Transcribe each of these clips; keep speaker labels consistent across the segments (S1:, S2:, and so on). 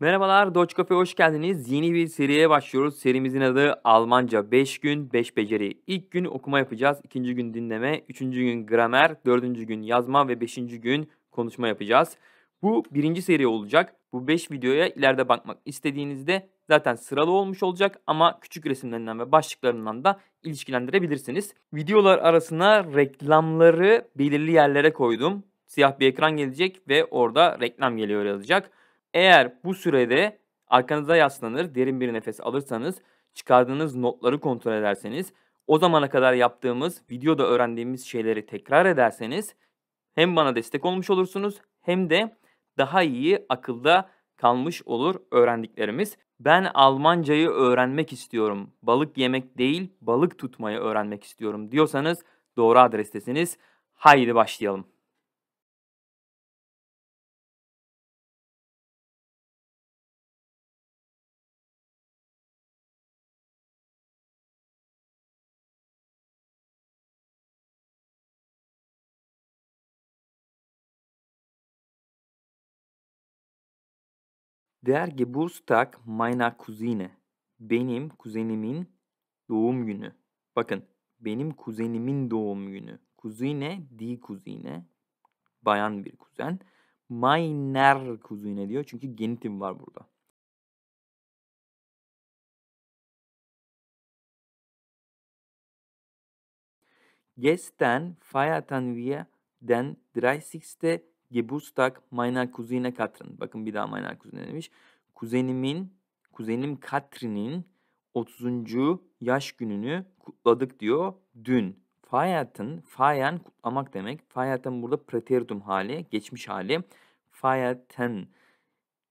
S1: Merhabalar Doç Kafe hoş geldiniz. Yeni bir seriye başlıyoruz. Serimizin adı Almanca 5 gün 5 beceri. İlk gün okuma yapacağız. ikinci gün dinleme. Üçüncü gün gramer. Dördüncü gün yazma ve beşinci gün konuşma yapacağız. Bu birinci seri olacak. Bu 5 videoya ileride bakmak istediğinizde zaten sıralı olmuş olacak ama küçük resimlerinden ve başlıklarından da ilişkilendirebilirsiniz. Videolar arasına reklamları belirli yerlere koydum. Siyah bir ekran gelecek ve orada reklam geliyor yazacak. Eğer bu sürede arkanıza yaslanır, derin bir nefes alırsanız, çıkardığınız notları kontrol ederseniz, o zamana kadar yaptığımız, videoda öğrendiğimiz şeyleri tekrar ederseniz hem bana destek olmuş olursunuz hem de daha iyi akılda kalmış olur öğrendiklerimiz. Ben Almancayı öğrenmek istiyorum. Balık yemek değil, balık tutmayı öğrenmek istiyorum diyorsanız doğru adrestesiniz. Haydi başlayalım. Der Geburtstag meiner Cousine. Benim kuzenimin doğum günü. Bakın benim kuzenimin doğum günü. Kuzine, di kuzine. Bayan bir kuzen. Meiner kuzine diyor çünkü genitim var burada. Gestern feierten wir den 30. Geburtstag meiner Cousine Katrin. Bakın bir daha meiner Cousine demiş. Kuzenimin, kuzenim Katrin'in 30. yaş gününü kutladık diyor dün. Fayat'ın, fayen kutlamak demek. Fayat'ın burada preteritum hali, geçmiş hali. Fayat'ın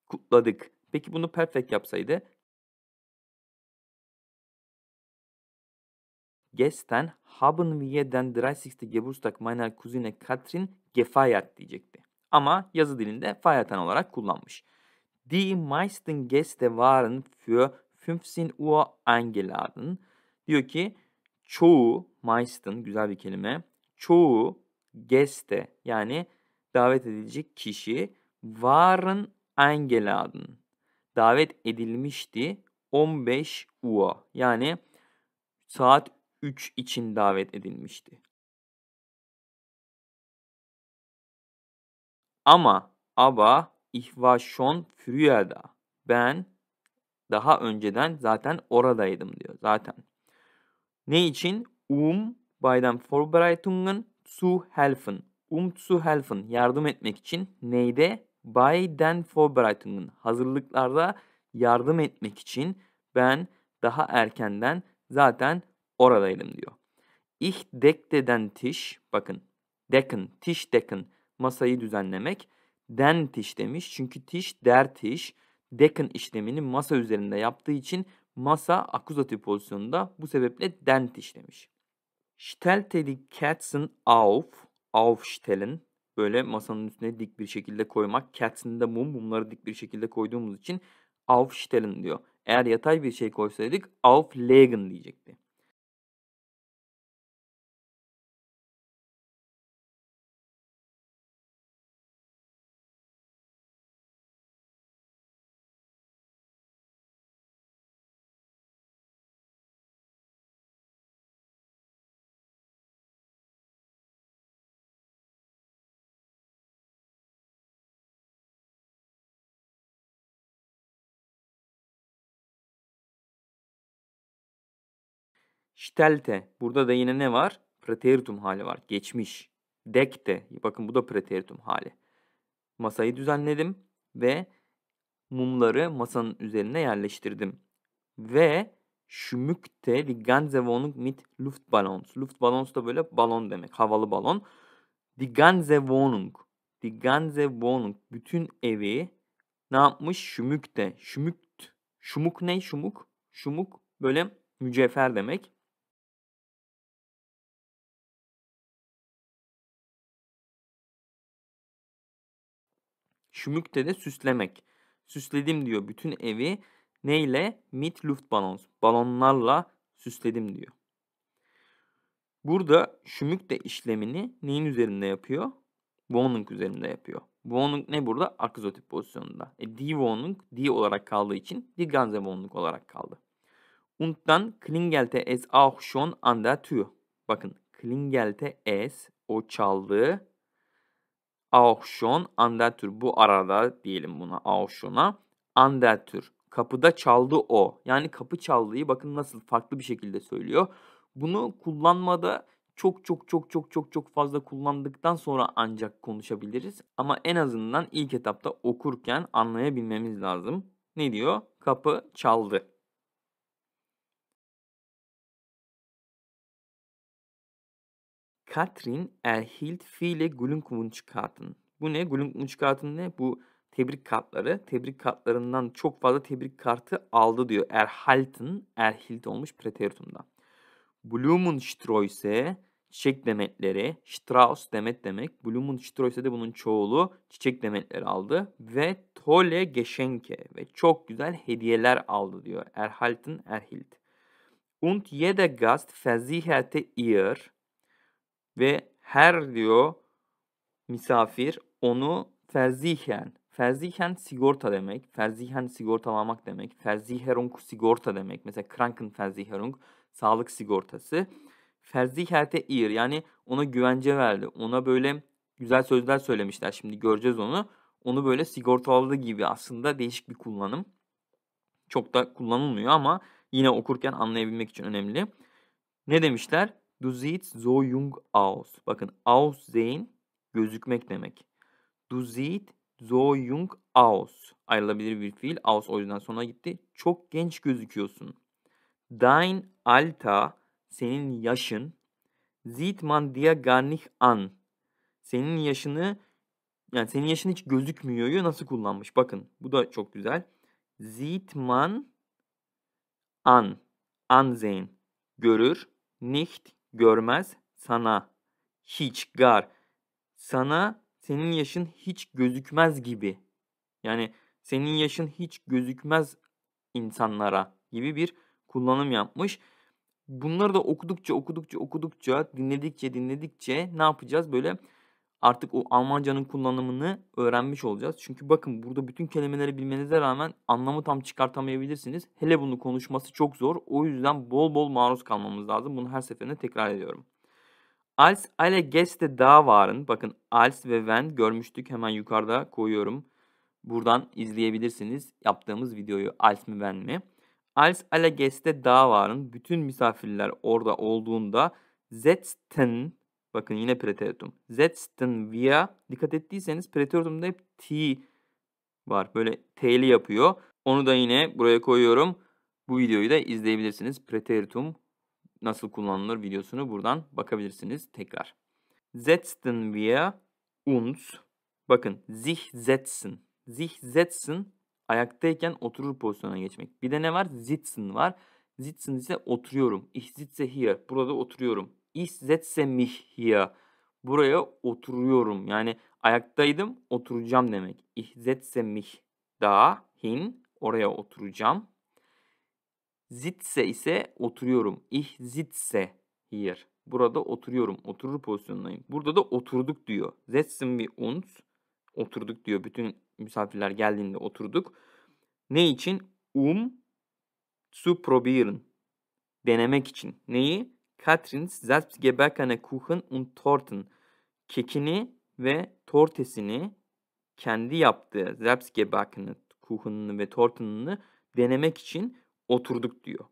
S1: kutladık. Peki bunu perfect yapsaydı? Gestern haben wir den 36 Geburtstag meiner Cousine Katrin gefeiert diyecekti ama yazı dilinde fayatan olarak kullanmış. Die meisten Gäste waren für 15 Uhr eingeladen. Diyor ki çoğu meisten güzel bir kelime. Çoğu Gäste yani davet edilecek kişi waren eingeladen. Davet edilmişti 15 Uhr yani saat 3 için davet edilmişti. Ama aba ihvaşon şon früyada. Ben daha önceden zaten oradaydım diyor zaten. Ne için? Um baydan vorbereitungen zu helfen. Um zu helfen yardım etmek için neyde? Bei den Vorbereitungen hazırlıklarda yardım etmek için ben daha erkenden zaten oradaydım diyor. Ich deckte den Tisch bakın decken tisch decken masayı düzenlemek. Den tiş demiş çünkü tiş der tiş dekin işlemini masa üzerinde yaptığı için masa akuzatif pozisyonunda bu sebeple den tiş demiş. Stellte die Katzen auf, aufstellen böyle masanın üstüne dik bir şekilde koymak. Katzen de mum, mumları dik bir şekilde koyduğumuz için auf aufstellen diyor. Eğer yatay bir şey koysaydık auf legen diyecekti. Ştelte. Burada da yine ne var? Preteritum hali var. Geçmiş. Dekte. Bakın bu da preteritum hali. Masayı düzenledim ve mumları masanın üzerine yerleştirdim. Ve şümükte die Wohnung mit Luftballons. Luftballons da böyle balon demek. Havalı balon. Die ganze Wohnung. Die ganze Wohnung. Bütün evi ne yapmış? şümükte Schmückt. Şumuk ne? Şumuk. Şumuk böyle mücevher demek. Şümükte de süslemek. Süsledim diyor bütün evi. Neyle? Mit Luftballons. Balonlarla süsledim diyor. Burada şümük de işlemini neyin üzerinde yapıyor? Wohnung üzerinde yapıyor. Wohnung ne burada? Akzotip pozisyonunda. E, die Wohnung, die olarak kaldığı için die ganze Wohnung olarak kaldı. Und dann klingelte es auch schon an der Tür. Bakın klingelte es o çaldığı Auction, Andetür bu arada diyelim buna Auction'a. Andetür kapıda çaldı o. Yani kapı çaldığı bakın nasıl farklı bir şekilde söylüyor. Bunu kullanmada çok çok çok çok çok çok fazla kullandıktan sonra ancak konuşabiliriz. Ama en azından ilk etapta okurken anlayabilmemiz lazım. Ne diyor? Kapı çaldı. Katrin erhielt viele Glückwunschkarten. Bu ne? Glückwunschkarten ne? Bu tebrik kartları. Tebrik kartlarından çok fazla tebrik kartı aldı diyor. Erhalten, erhilt olmuş preteritumda. Blumenstrauß çiçek demetleri. Strauss demet demek. Blumenstrauß de bunun çoğulu çiçek demetleri aldı. Ve tolle geschenke ve çok güzel hediyeler aldı diyor. Erhalten, erhilt. Und jeder Gast versicherte ihr ve her diyor misafir onu ferzihen, ferzihen sigorta demek, ferzihen sigortalamak demek, ferziherung sigorta demek. Mesela krankenferziherung sağlık sigortası. Ferziherte ir yani ona güvence verdi. Ona böyle güzel sözler söylemişler şimdi göreceğiz onu. Onu böyle sigortaladı gibi aslında değişik bir kullanım. Çok da kullanılmıyor ama yine okurken anlayabilmek için önemli. Ne demişler? Du siehst so jung aus. Bakın aussehen gözükmek demek. Du siehst so jung aus. Ayrılabilir bir fiil. Aus o yüzden sona gitti. Çok genç gözüküyorsun. Dein alta senin yaşın sieht man dir gar nicht an. Senin yaşını yani senin yaşın hiç gözükmüyor nasıl kullanmış. Bakın bu da çok güzel. Sieht man an. Ansehen. Görür. Nicht görmez sana hiç gar. Sana senin yaşın hiç gözükmez gibi. Yani senin yaşın hiç gözükmez insanlara gibi bir kullanım yapmış. Bunları da okudukça okudukça okudukça dinledikçe dinledikçe ne yapacağız böyle artık o Almancanın kullanımını öğrenmiş olacağız. Çünkü bakın burada bütün kelimeleri bilmenize rağmen anlamı tam çıkartamayabilirsiniz. Hele bunu konuşması çok zor. O yüzden bol bol maruz kalmamız lazım. Bunu her seferinde tekrar ediyorum. Als alle Gäste da waren. Bakın als ve wenn görmüştük. Hemen yukarıda koyuyorum. Buradan izleyebilirsiniz yaptığımız videoyu als mi wenn mi? Als alle Gäste da waren. Bütün misafirler orada olduğunda setzten Bakın yine preteritum. Setzten via. Dikkat ettiyseniz preteritumda hep t var. Böyle t'li yapıyor. Onu da yine buraya koyuyorum. Bu videoyu da izleyebilirsiniz. Preteritum nasıl kullanılır videosunu buradan bakabilirsiniz tekrar. Setzten via uns. Bakın sich setzen. Sich setzen ayaktayken oturur pozisyona geçmek. Bir de ne var? Sitzen var. Sitzen ise oturuyorum. Ich sitze hier. Burada oturuyorum ich setze mich hier. Buraya oturuyorum. Yani ayaktaydım oturacağım demek. Ich setze mich da hin. Oraya oturacağım. zitse ise oturuyorum. Ich zitse hier. Burada oturuyorum. Oturur pozisyondayım Burada da oturduk diyor. Setzen wir uns. Oturduk diyor. Bütün misafirler geldiğinde oturduk. Ne için? Um zu probieren. Denemek için. Neyi? Katrin selbstgebackene Kuchen und Torten kekini ve tortesini kendi yaptığı selbstgebackene Kuchen'ını ve Torten'ını denemek için oturduk diyor.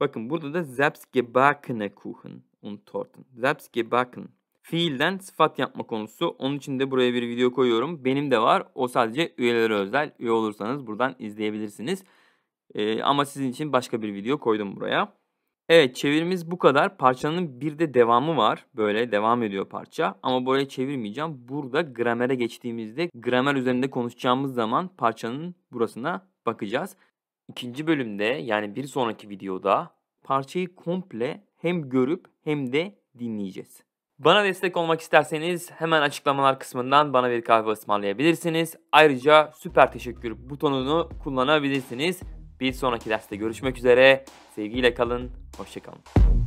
S1: Bakın burada da selbstgebackene Kuchen und Torten. Selbstgebacken fiilden sıfat yapma konusu. Onun için de buraya bir video koyuyorum. Benim de var. O sadece üyelere özel. Üye olursanız buradan izleyebilirsiniz. Ee, ama sizin için başka bir video koydum buraya. Evet çevirimiz bu kadar. Parçanın bir de devamı var. Böyle devam ediyor parça. Ama böyle çevirmeyeceğim. Burada gramere geçtiğimizde gramer üzerinde konuşacağımız zaman parçanın burasına bakacağız. İkinci bölümde yani bir sonraki videoda parçayı komple hem görüp hem de dinleyeceğiz. Bana destek olmak isterseniz hemen açıklamalar kısmından bana bir kahve ısmarlayabilirsiniz. Ayrıca süper teşekkür butonunu kullanabilirsiniz. Bir sonraki derste görüşmek üzere. Sevgiyle kalın, hoşçakalın.